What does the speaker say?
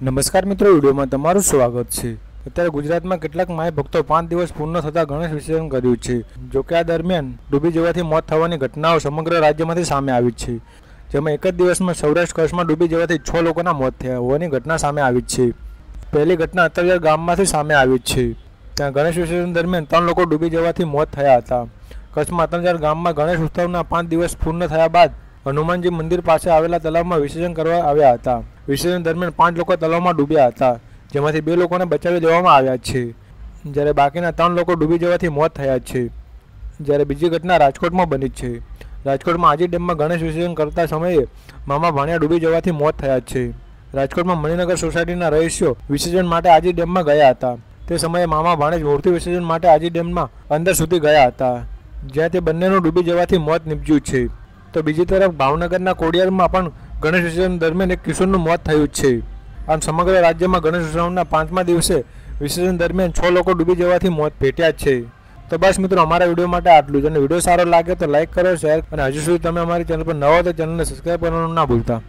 નમસ્કાર મિત્રો વિડીયોમાં તમારું સ્વાગત છે અત્યારે ગુજરાતમાં કેટલાક માય ભક્તો પાંચ દિવસ પૂર્ણ થતા ગણેશ વિસર્જન કર્યું છે જોકે આ દરમિયાન ડૂબી જવાથી મોત થવાની ઘટનાઓ સમગ્ર રાજ્યમાંથી સામે આવી છે જેમાં એક જ દિવસમાં સૌરાષ્ટ્ર કચ્છમાં ડૂબી જવાથી છ લોકોના મોત થયા હોવાની ઘટના સામે આવી છે પહેલી ઘટના અત્તરિયા ગામમાંથી સામે આવી છે ત્યાં ગણેશ વિસર્જન દરમિયાન ત્રણ લોકો ડૂબી જવાથી મોત થયા હતા કચ્છમાં અત્તરજાર ગામમાં ગણેશ ઉત્સવના પાંચ દિવસ પૂર્ણ થયા બાદ હનુમાનજી મંદિર પાસે આવેલા તળાવમાં વિસર્જન કરવા આવ્યા હતા વિસર્જન દરમિયાન પાંચ લોકો તળાવમાં ડૂબ્યા હતા જેમાંથી બે લોકોને બચાવી દેવામાં આવ્યા છે જ્યારે બાકીના ત્રણ લોકો ડૂબી જવાથી મોત થયા છે જ્યારે બીજી ઘટના રાજકોટમાં બની છે રાજકોટમાં આજી ડેમમાં ગણેશ વિસર્જન કરતા સમયે મામા ભાણિયા ડૂબી જવાથી મોત થયા છે રાજકોટમાં મણિનગર સોસાયટીના રહીશો વિસર્જન માટે આજી ડેમમાં ગયા હતા તે સમયે મામા ભાણેજ મૂર્તિ વિસર્જન માટે આજી ડેમમાં અંદર સુધી ગયા હતા જ્યાં તે બંનેનું ડૂબી જવાથી મોત નીપજ્યું છે તો બીજી તરફ ભાવનગરના કોડિયારમાં પણ ગણેશ વિસર્જન દરમિયાન એક કિશોરનું મોત થયું છે આમ સમગ્ર રાજ્યમાં ગણેશ ઉત્સવના પાંચમા દિવસે વિસર્જન દરમિયાન છ લોકો ડૂબી જવાથી મોત ભેટ્યા છે તો બસ મિત્રો અમારા વિડીયો માટે આટલું જ અને વિડીયો સારો લાગે તો લાઇક કરો શેર અને હજુ સુધી તમે અમારી ચેનલ પર નવા તો ચેનલને સબસ્ક્રાઈબ કરવાનું ના ભૂલતા